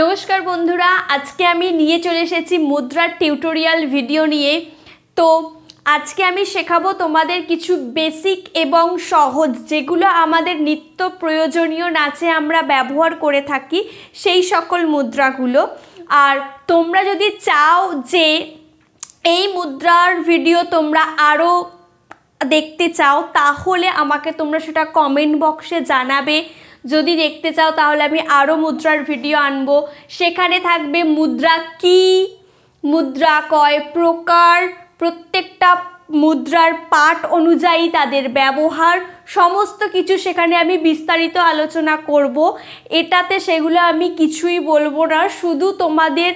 নমস্কার বন্ধুরা আজকে আমি নিয়ে চলে এসেছি মুদ্রার টিউটোরিয়াল ভিডিও নিয়ে তো আজকে আমি শেখাবো তোমাদের কিছু বেসিক এবং সহজ যেগুলো আমাদের নিত্য প্রয়োজনীয় নাচে আমরা ব্যবহার করে থাকি সেই সকল মুদ্রাগুলো আর তোমরা যদি চাও যে এই মুদ্রার ভিডিও তোমরা আরও দেখতে চাও তাহলে আমাকে তোমরা সেটা কমেন্ট বক্সে জানাবে যদি দেখতে চাও তাহলে আমি আরও মুদ্রার ভিডিও আনবো সেখানে থাকবে মুদ্রা কি মুদ্রা কয় প্রকার প্রত্যেকটা মুদ্রার পাঠ অনুযায়ী তাদের ব্যবহার সমস্ত কিছু সেখানে আমি বিস্তারিত আলোচনা করব এটাতে সেগুলো আমি কিছুই বলবো না শুধু তোমাদের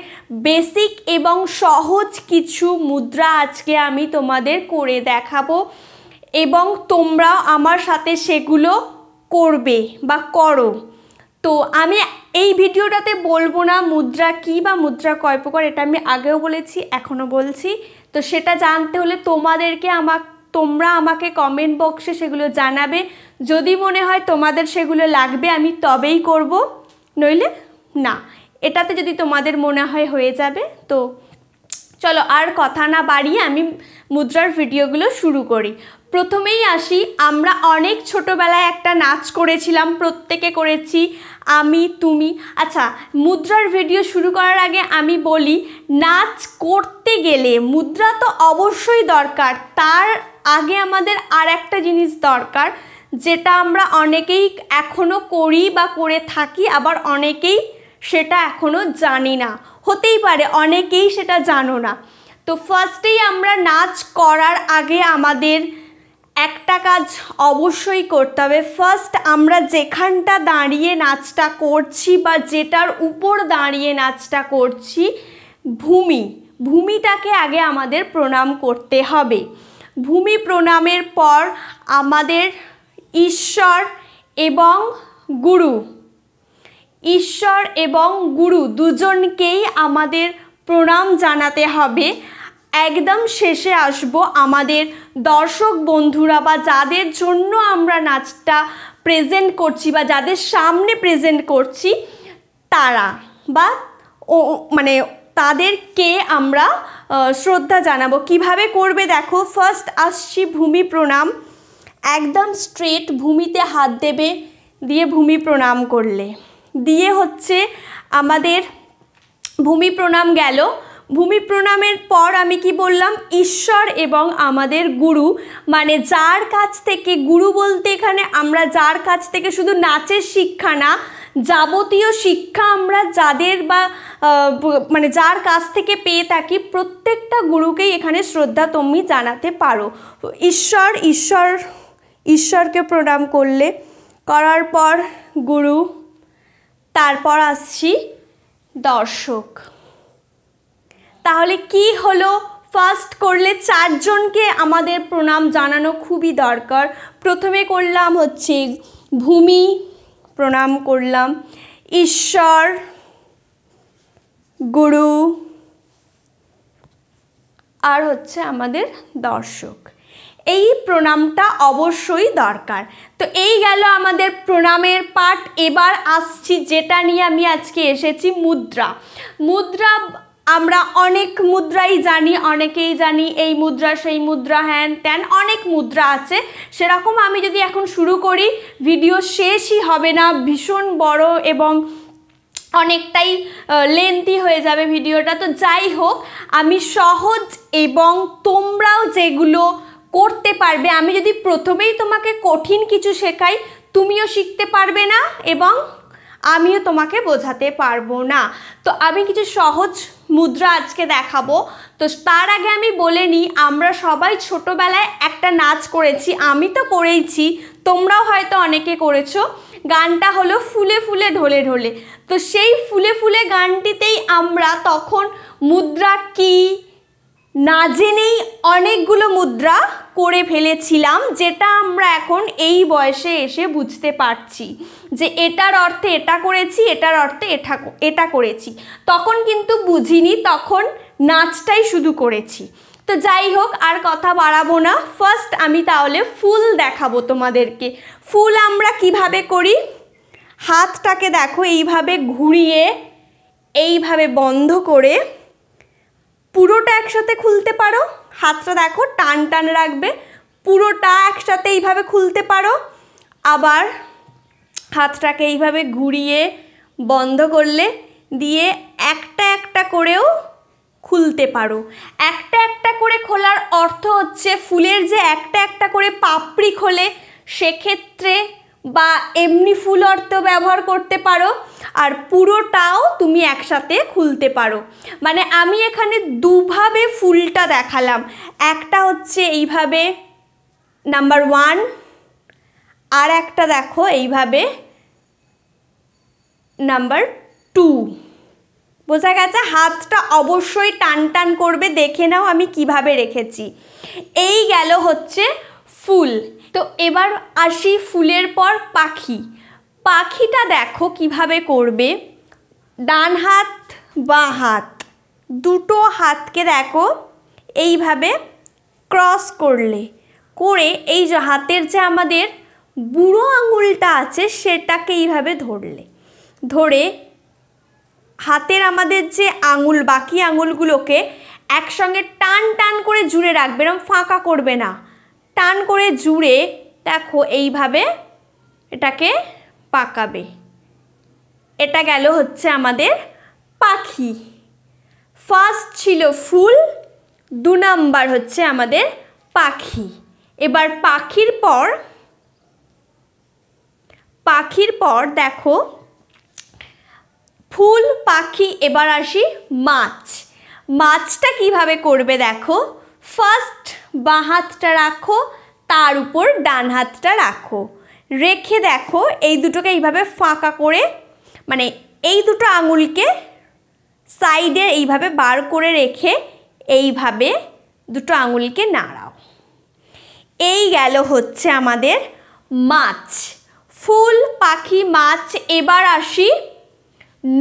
বেসিক এবং সহজ কিছু মুদ্রা আজকে আমি তোমাদের করে দেখাবো এবং তোমরা আমার সাথে সেগুলো করবে বা করো তো আমি এই ভিডিওটাতে বলবো না মুদ্রা কি বা মুদ্রা কয় প্রকার এটা আমি আগেও বলেছি এখনও বলছি তো সেটা জানতে হলে তোমাদেরকে আমার তোমরা আমাকে কমেন্ট বক্সে সেগুলো জানাবে যদি মনে হয় তোমাদের সেগুলো লাগবে আমি তবেই করব নইলে না এটাতে যদি তোমাদের মনে হয় হয়ে যাবে তো চলো আর কথা না বাড়িয়ে আমি মুদ্রার ভিডিওগুলো শুরু করি প্রথমেই আসি আমরা অনেক ছোটোবেলায় একটা নাচ করেছিলাম প্রত্যেকে করেছি আমি তুমি আচ্ছা মুদ্রার ভিডিও শুরু করার আগে আমি বলি নাচ করতে গেলে মুদ্রা তো অবশ্যই দরকার তার আগে আমাদের আর একটা জিনিস দরকার যেটা আমরা অনেকেই এখনও করি বা করে থাকি আবার অনেকেই সেটা এখনও জানি না হতেই পারে অনেকেই সেটা জানো না তো ফার্স্টেই আমরা নাচ করার আগে আমাদের একটা কাজ অবশ্যই করতে হবে ফার্স্ট আমরা যেখানটা দাঁড়িয়ে নাচটা করছি বা যেটার উপর দাঁড়িয়ে নাচটা করছি ভূমি ভূমিটাকে আগে আমাদের প্রণাম করতে হবে ভূমি প্রণামের পর আমাদের ঈশ্বর এবং গুরু ঈশ্বর এবং গুরু দুজনকেই আমাদের প্রণাম জানাতে হবে একদম শেষে আসব আমাদের দর্শক বন্ধুরা বা যাদের জন্য আমরা নাচটা প্রেজেন্ট করছি বা যাদের সামনে প্রেজেন্ট করছি তারা বা ও মানে তাদেরকে আমরা শ্রদ্ধা জানাবো কিভাবে করবে দেখো ফার্স্ট আসছি ভূমি প্রণাম একদম স্ট্রেট ভূমিতে হাত দেবে দিয়ে ভূমি প্রণাম করলে দিয়ে হচ্ছে আমাদের ভূমি প্রণাম গেল ভূমি প্রণামের পর আমি কি বললাম ঈশ্বর এবং আমাদের গুরু মানে যার কাছ থেকে গুরু বলতে এখানে আমরা যার কাছ থেকে শুধু নাচের শিক্ষা না যাবতীয় শিক্ষা আমরা যাদের বা মানে যার কাছ থেকে পেয়ে থাকি প্রত্যেকটা গুরুকেই এখানে শ্রদ্ধা তুমি জানাতে পারো ঈশ্বর ঈশ্বর ঈশ্বরকে প্রণাম করলে করার পর গুরু তারপর আসছি দর্শক তাহলে কি হলো ফার্স্ট করলে চারজনকে আমাদের প্রণাম জানানো খুবই দরকার প্রথমে করলাম হচ্ছে ভূমি প্রণাম করলাম ঈশ্বর গুরু আর হচ্ছে আমাদের দর্শক এই প্রণামটা অবশ্যই দরকার তো এই গেল আমাদের প্রণামের পাঠ এবার আসছি যেটা নিয়ে আমি আজকে এসেছি মুদ্রা মুদ্রা আমরা অনেক মুদ্রাই জানি অনেকেই জানি এই মুদ্রা সেই মুদ্রা হ্যান ত্যান অনেক মুদ্রা আছে সেরকম আমি যদি এখন শুরু করি ভিডিও শেষই হবে না ভীষণ বড় এবং অনেকটাই লেন্থি হয়ে যাবে ভিডিওটা তো যাই হোক আমি সহজ এবং তোমরাও যেগুলো করতে পারবে আমি যদি প্রথমেই তোমাকে কঠিন কিছু শেখাই তুমিও শিখতে পারবে না এবং আমিও তোমাকে বোঝাতে পারবো না তো আমি কিছু সহজ মুদ্রা আজকে দেখাবো তো তার আগে আমি বলে নিই আমরা সবাই ছোটোবেলায় একটা নাচ করেছি আমি তো করেইছি তোমরাও হয়তো অনেকে করেছো গানটা হলো ফুলে ফুলে ঢলে ঢলে তো সেই ফুলে ফুলে গানটিতেই আমরা তখন মুদ্রা কি না জেনেই অনেকগুলো মুদ্রা করে ফেলেছিলাম যেটা আমরা এখন এই বয়সে এসে বুঝতে পারছি যে এটার অর্থে এটা করেছি এটার অর্থে এটা এটা করেছি তখন কিন্তু বুঝিনি তখন নাচটাই শুধু করেছি তো যাই হোক আর কথা বাড়াবো না ফার্স্ট আমি তাহলে ফুল দেখাবো তোমাদেরকে ফুল আমরা কিভাবে করি হাতটাকে দেখো এইভাবে ঘুরিয়ে এইভাবে বন্ধ করে পুরোটা একসাথে খুলতে পারো হাতটা দেখো টান টান রাখবে পুরোটা একসাথে এইভাবে খুলতে পারো আবার হাতটাকে এইভাবে ঘুরিয়ে বন্ধ করলে দিয়ে একটা একটা করেও খুলতে পারো একটা একটা করে খোলার অর্থ হচ্ছে ফুলের যে একটা একটা করে পাপড়ি খোলে সেক্ষেত্রে বা এমনি ফুল অর্থ ব্যবহার করতে পারো আর পুরোটাও তুমি একসাথে খুলতে পারো মানে আমি এখানে দুভাবে ফুলটা দেখালাম একটা হচ্ছে এইভাবে নাম্বার ওয়ান আর একটা দেখো এইভাবে নাম্বার টু বোঝা গেছে হাতটা অবশ্যই টান টান করবে দেখে নাও আমি কিভাবে রেখেছি এই গেল হচ্ছে ফুল তো এবার আসি ফুলের পর পাখি পাখিটা দেখো কিভাবে করবে ডান হাত বা হাত দুটো হাতকে দেখো এইভাবে ক্রস করলে করে এই যে হাতের যে আমাদের বুড়ো আঙুলটা আছে সেটাকে এইভাবে ধরলে ধরে হাতের আমাদের যে আঙুল বাকি আঙুলগুলোকে একসঙ্গে টান টান করে জুড়ে রাখবে এরকম ফাঁকা করবে না টান করে জুড়ে দেখো এইভাবে এটাকে পাকাবে এটা গেল হচ্ছে আমাদের পাখি ফার্স্ট ছিল ফুল দু নাম্বার হচ্ছে আমাদের পাখি এবার পাখির পর পাখির পর দেখো ফুল পাখি এবার আসি মাছ মাছটা কিভাবে করবে দেখো ফার্স্ট বাঁ হাতটা রাখো তার উপর ডান হাতটা রাখো রেখে দেখো এই দুটোকে এইভাবে ফাঁকা করে মানে এই দুটো আঙুলকে সাইডে এইভাবে বার করে রেখে এইভাবে দুটো আঙুলকে নাড়াও এই গেল হচ্ছে আমাদের মাছ ফুল পাখি মাছ এবার আসি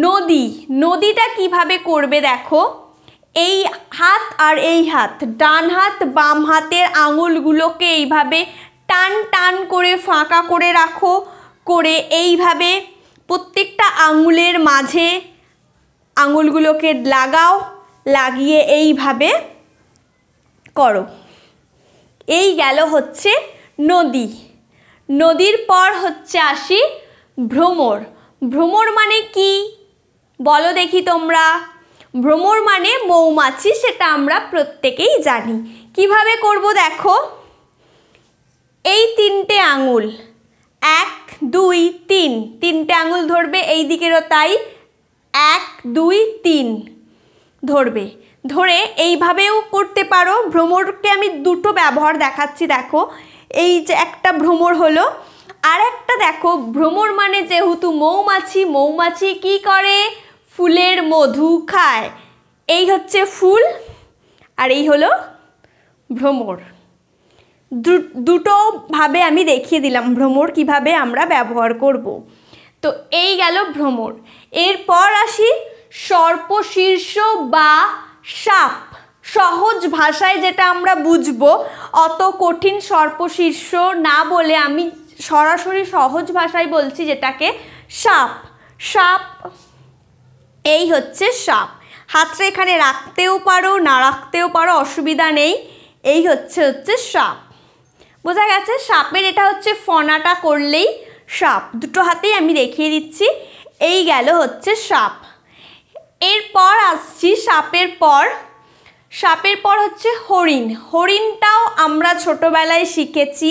নদী নদীটা কিভাবে করবে দেখো এই হাত আর এই হাত ডান হাত বাম হাতের আঙুলগুলোকে এইভাবে টান টান করে ফাঁকা করে রাখো করে এইভাবে প্রত্যেকটা আঙুলের মাঝে আঙুলগুলোকে লাগাও লাগিয়ে এইভাবে করো এই গেল হচ্ছে নদী নদীর পর হচ্ছে আসি ভ্রমর ভ্রমর মানে কি বলো দেখি তোমরা ভ্রমর মানে মৌমাছি সেটা আমরা প্রত্যেকেই জানি কিভাবে করব দেখো এই তিনটে আঙুল এক দুই তিন তিনটে আঙুল ধরবে এই দিকেরও তাই এক দুই তিন ধরবে ধরে এইভাবেও করতে পারো ভ্রমরকে আমি দুটো ব্যবহার দেখাচ্ছি দেখো এই যে একটা ভ্রমর হলো আর একটা দেখো ভ্রমর মানে যেহেতু মৌমাছি মৌমাছি কি করে ফুলের মধু খায় এই হচ্ছে ফুল আর এই হলো ভ্রমর দুটোভাবে আমি দেখিয়ে দিলাম ভ্রমর কিভাবে আমরা ব্যবহার করব। তো এই গেল ভ্রমর এরপর আসি সর্পশীর্ষ বা সাপ সহজ ভাষায় যেটা আমরা বুঝবো অত কঠিন সর্পশীর্ষ না বলে আমি সরাসরি সহজ ভাষায় বলছি যেটাকে সাপ সাপ এই হচ্ছে সাপ হাতটা এখানে রাখতেও পারো না রাখতেও পারো অসুবিধা নেই এই হচ্ছে হচ্ছে সাপ বোঝা গেছে সাপের এটা হচ্ছে ফনাটা করলেই সাপ দুটো হাতেই আমি দেখিয়ে দিচ্ছি এই গেল হচ্ছে সাপ এরপর আসছি সাপের পর সাপের পর হচ্ছে হরিণ হরিণটাও আমরা ছোটোবেলায় শিখেছি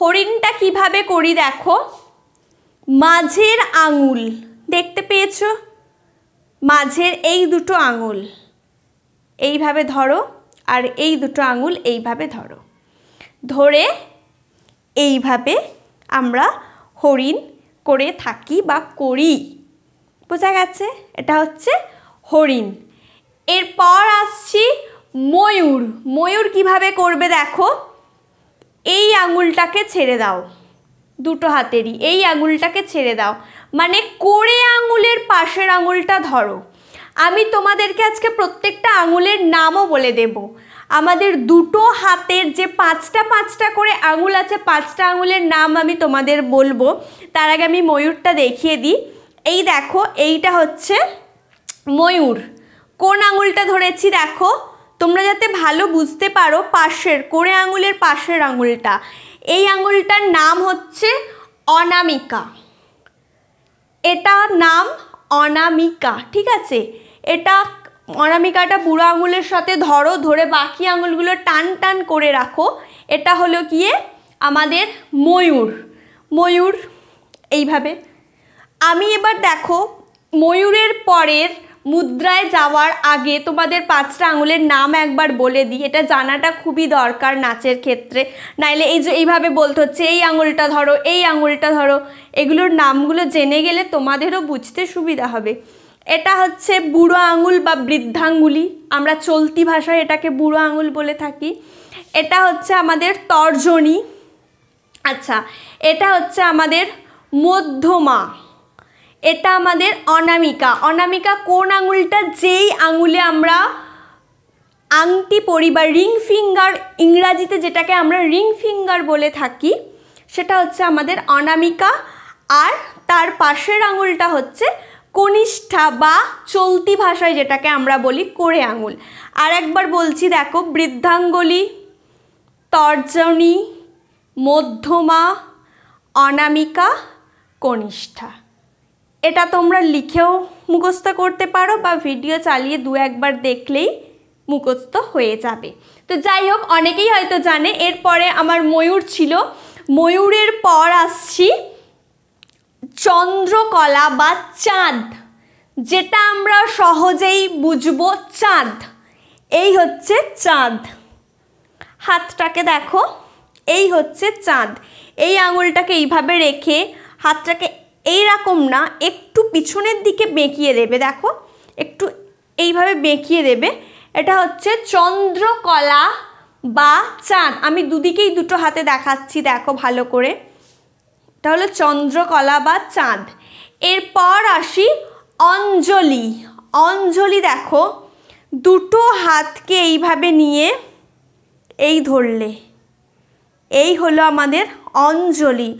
হরিণটা কিভাবে করি দেখো মাঝের আঙুল দেখতে পেয়েছ মাঝের এই দুটো আঙুল এইভাবে ধরো আর এই দুটো আঙুল এইভাবে ধরো ধরে এইভাবে আমরা হরিণ করে থাকি বা করি বোঝা গেছে এটা হচ্ছে হরিণ এরপর আসছি ময়ূর ময়ূর কিভাবে করবে দেখো এই আঙুলটাকে ছেড়ে দাও দুটো হাতেরই এই আঙুলটাকে ছেড়ে দাও মানে কোড়ে আঙুলের পাশের আঙুলটা ধরো আমি তোমাদেরকে আজকে প্রত্যেকটা আঙুলের নামও বলে দেবো আমাদের দুটো হাতের যে পাঁচটা পাঁচটা করে আঙুল আছে পাঁচটা আঙুলের নাম আমি তোমাদের বলবো তার আগে আমি ময়ূরটা দেখিয়ে দিই এই দেখো এইটা হচ্ছে ময়ূর কোন আঙুলটা ধরেছি দেখো তোমরা যাতে ভালো বুঝতে পারো পাশের কোড়ে আঙুলের পাশের আঙুলটা এই আঙুলটার নাম হচ্ছে অনামিকা এটা নাম অনামিকা ঠিক আছে এটা অনামিকাটা বুড়ো আঙুলের সাথে ধরো ধরে বাকি আঙুলগুলো টান টান করে রাখো এটা হলো গিয়ে আমাদের ময়ূর ময়ূর এইভাবে আমি এবার দেখো ময়ূরের পরের মুদ্রায় যাওয়ার আগে তোমাদের পাঁচটা আঙুলের নাম একবার বলে দিই এটা জানাটা খুবই দরকার নাচের ক্ষেত্রে নাইলে এই যে এইভাবে বলতে হচ্ছে এই আঙুলটা ধরো এই আঙুলটা ধরো এগুলোর নামগুলো জেনে গেলে তোমাদেরও বুঝতে সুবিধা হবে এটা হচ্ছে বুড়ো আঙুল বা বৃদ্ধাঙ্গুলি আমরা চলতি ভাষায় এটাকে বুড়ো আঙুল বলে থাকি এটা হচ্ছে আমাদের তর্জনী আচ্ছা এটা হচ্ছে আমাদের মধ্যমা এটা আমাদের অনামিকা অনামিকা কোন আঙুলটা যেই আঙুলে আমরা আংটি পরি বা রিং ফিঙ্গার ইংরাজিতে যেটাকে আমরা রিং ফিঙ্গার বলে থাকি সেটা হচ্ছে আমাদের অনামিকা আর তার পাশের আঙুলটা হচ্ছে কনিষ্ঠা বা চলতি ভাষায় যেটাকে আমরা বলি কোড়ে আঙুল আর একবার বলছি দেখো বৃদ্ধাঙ্গুলি তর্জনী মধ্যমা অনামিকা কনিষ্ঠা এটা তোমরা লিখেও মুখস্থ করতে পারো বা ভিডিও চালিয়ে দু একবার দেখলেই মুখস্থ হয়ে যাবে তো যাই হোক অনেকেই হয়তো জানে এরপরে আমার ময়ূর ছিল ময়ূরের পর আসছি চন্দ্রকলা বা চাঁদ যেটা আমরা সহজেই বুঝব চাঁদ এই হচ্ছে চাঁদ হাতটাকে দেখো এই হচ্ছে চাঁদ এই আঙুলটাকে এইভাবে রেখে হাতটাকে এই রকম না একটু পিছনের দিকে বেঁকিয়ে দেবে দেখো একটু এইভাবে বেঁকিয়ে দেবে এটা হচ্ছে চন্দ্রকলা বা চাঁদ আমি দুদিকেই দুটো হাতে দেখাচ্ছি দেখো ভালো করে এটা হলো চন্দ্রকলা বা চাঁদ এরপর আসি অঞ্জলি অঞ্জলি দেখো দুটো হাতকে এইভাবে নিয়ে এই ধরলে এই হলো আমাদের অঞ্জলি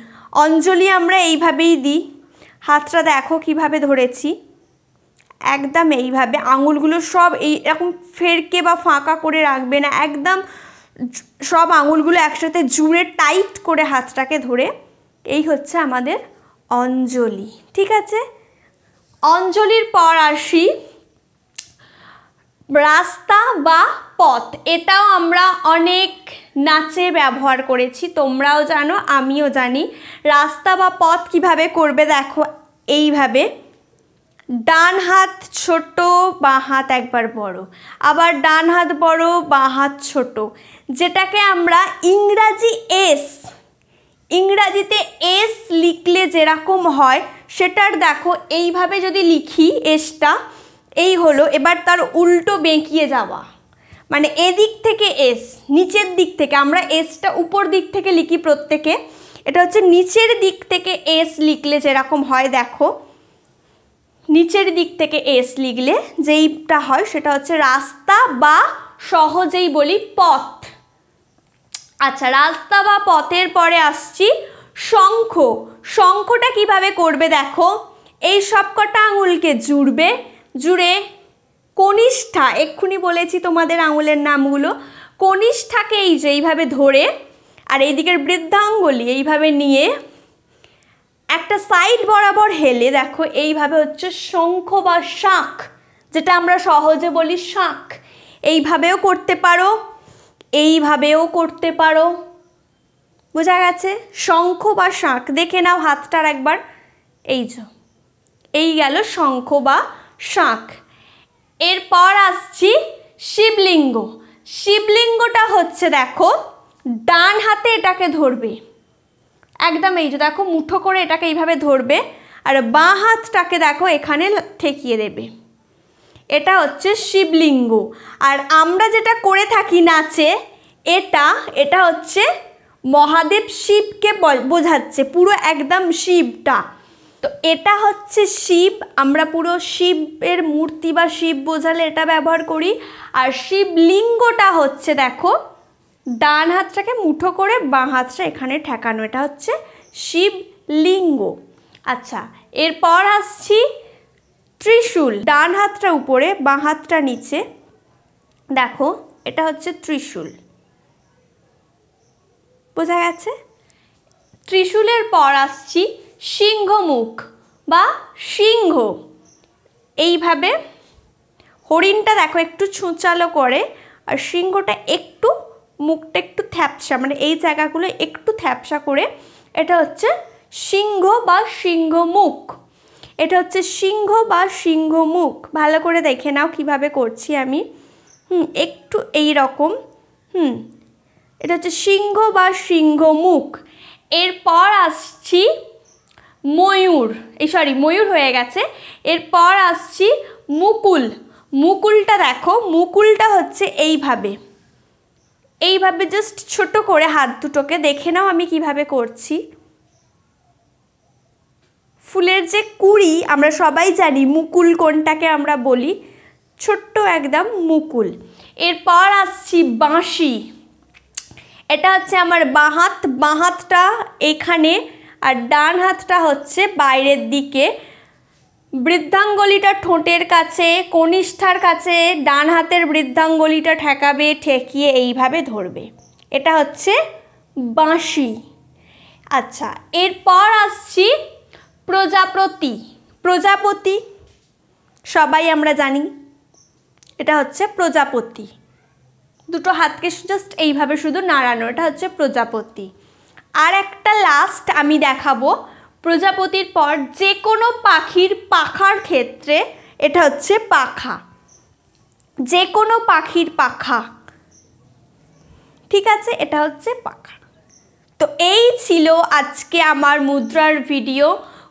অঞ্জলি আমরা এইভাবেই দিই হাতটা দেখো কিভাবে ধরেছি একদম এইভাবে আঙুলগুলো সব এই এরকম ফেরকে বা ফাঁকা করে রাখবে না একদম সব আঙুলগুলো একসাথে জুড়ে টাইট করে হাতটাকে ধরে এই হচ্ছে আমাদের অঞ্জলি ঠিক আছে অঞ্জলির পর আসি রাস্তা বা পথ এটাও আমরা অনেক নাচে ব্যবহার করেছি তোমরাও জানো আমিও জানি রাস্তা বা পথ কিভাবে করবে দেখো এইভাবে ডান হাত ছোট বা হাত একবার বড় আবার ডান হাত বড় বা হাত ছোট যেটাকে আমরা ইংরাজি এস ইংরাজিতে এস লিখলে যেরকম হয় সেটার দেখো এইভাবে যদি লিখি এসটা এই হলো এবার তার উল্টো বেঁকিয়ে যাওয়া মানে এদিক থেকে এস নিচের দিক থেকে আমরা এসটা উপর দিক থেকে লিখি প্রত্যেকে এটা হচ্ছে নিচের দিক থেকে এস লিখলে যেরকম হয় দেখো নিচের দিক থেকে এস লিখলে যেইটা হয় সেটা হচ্ছে রাস্তা বা সহজেই বলি পথ আচ্ছা রাস্তা বা পথের পরে আসছি শঙ্খ শঙ্খটা কিভাবে করবে দেখো এই সব কটা আঙুলকে জুড়বে জুড়ে কনিষ্ঠা এক্ষুনি বলেছি তোমাদের আঙুলের নামগুলো কনিষ্ঠাকে এই যে এইভাবে ধরে আর এইদিকের বৃদ্ধাঙ্গলি এইভাবে নিয়ে একটা সাইড বরাবর হেলে দেখো এইভাবে হচ্ছে শঙ্খ বা শাঁখ যেটা আমরা সহজে বলি শাঁখ এইভাবেও করতে পারো এইভাবেও করতে পারো বোঝা গেছে শঙ্খ বা শাঁখ দেখে নাও হাতটার একবার এই যে এই গেল শঙ্খ বা শাঁখ এরপর আসছি শিবলিঙ্গ শিবলিঙ্গটা হচ্ছে দেখো ডান হাতে এটাকে ধরবে একদম এই যে দেখো মুঠো করে এটাকে এইভাবে ধরবে আর বাঁ হাতটাকে দেখো এখানে ঠেকিয়ে দেবে এটা হচ্ছে শিবলিঙ্গ আর আমরা যেটা করে থাকি নাচে এটা এটা হচ্ছে মহাদেব শিবকে বোঝাচ্ছে পুরো একদম শিবটা তো এটা হচ্ছে শিব আমরা পুরো শিবের মূর্তি বা শিব বোঝালে এটা ব্যবহার করি আর শিবলিঙ্গটা হচ্ছে দেখো ডান হাতটাকে মুঠো করে বাঁ হাতটা এখানে ঠেকানো এটা হচ্ছে শিবলিঙ্গ আচ্ছা এরপর আসছি ত্রিশূল ডান হাতটা উপরে বাঁ হাতটা নিচে দেখো এটা হচ্ছে ত্রিশূল বোঝা গেছে ত্রিশূলের পর আসছি সিংহমুখ বা সিংহ এইভাবে হরিণটা দেখো একটু ছুঁচালো করে আর সিংহটা একটু মুখটা একটু থ্যাপসা মানে এই জায়গাগুলো একটু থ্যাপসা করে এটা হচ্ছে সিংহ বা সিংহমুখ এটা হচ্ছে সিংহ বা সিংহ মুখ ভালো করে দেখে নাও কিভাবে করছি আমি হুম একটু এই রকম হুম এটা হচ্ছে সিংহ বা সিংহ মুখ এরপর আসছি ময়ূর এই সরি ময়ূর হয়ে গেছে এরপর আসছি মুকুল মুকুলটা দেখো মুকুলটা হচ্ছে এইভাবে এইভাবে জাস্ট ছোট করে হাত দুটোকে দেখে নাও আমি কিভাবে করছি ফুলের যে কুড়ি আমরা সবাই জানি মুকুল কোনটাকে আমরা বলি ছোট্ট একদম মুকুল এরপর আসছি বাঁশি এটা হচ্ছে আমার বাঁহাত বাঁহাতটা এখানে আর ডান হাতটা হচ্ছে বাইরের দিকে বৃদ্ধাঙ্গলিটা ঠোঁটের কাছে কনিষ্ঠার কাছে ডান হাতের বৃদ্ধাঙ্গলিটা ঠেকাবে ঠেকিয়ে এইভাবে ধরবে এটা হচ্ছে বাঁশি আচ্ছা এরপর আসছি প্রজাপতি প্রজাপতি সবাই আমরা জানি এটা হচ্ছে প্রজাপতি দুটো হাতকে জাস্ট এইভাবে শুধু নাড়ানো এটা হচ্ছে প্রজাপতি আর একটা লাস্ট আমি দেখাবো প্রজাপতির পর যে কোনো পাখির পাখার ক্ষেত্রে এটা হচ্ছে পাখা যে কোনো পাখির পাখা ঠিক আছে এটা হচ্ছে পাখা তো এই ছিল আজকে আমার মুদ্রার ভিডিও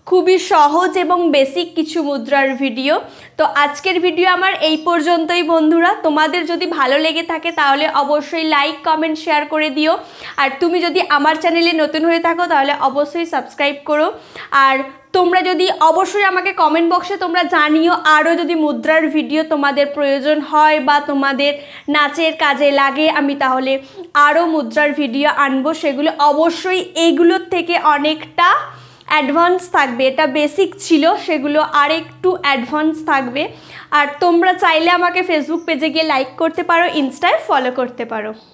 খুবই সহজ এবং বেসিক কিছু মুদ্রার ভিডিও তো আজকের ভিডিও আমার এই পর্যন্তই বন্ধুরা তোমাদের যদি ভালো লেগে থাকে তাহলে অবশ্যই লাইক কমেন্ট শেয়ার করে দিও আর তুমি যদি আমার চ্যানেলে নতুন হয়ে থাকো তাহলে অবশ্যই সাবস্ক্রাইব করো আর তোমরা যদি অবশ্যই আমাকে কমেন্ট বক্সে তোমরা জানিও আরও যদি মুদ্রার ভিডিও তোমাদের প্রয়োজন হয় বা তোমাদের নাচের কাজে লাগে আমি তাহলে আরও মুদ্রার ভিডিও আনবো সেগুলো অবশ্যই এগুলোর থেকে অনেকটা অ্যাডভান্স থাকবে এটা বেসিক ছিল সেগুলো আর একটু অ্যাডভান্স থাকবে আর তোমরা চাইলে আমাকে ফেসবুক পেজে গিয়ে লাইক করতে পারো ইনস্টায় ফলো করতে পারো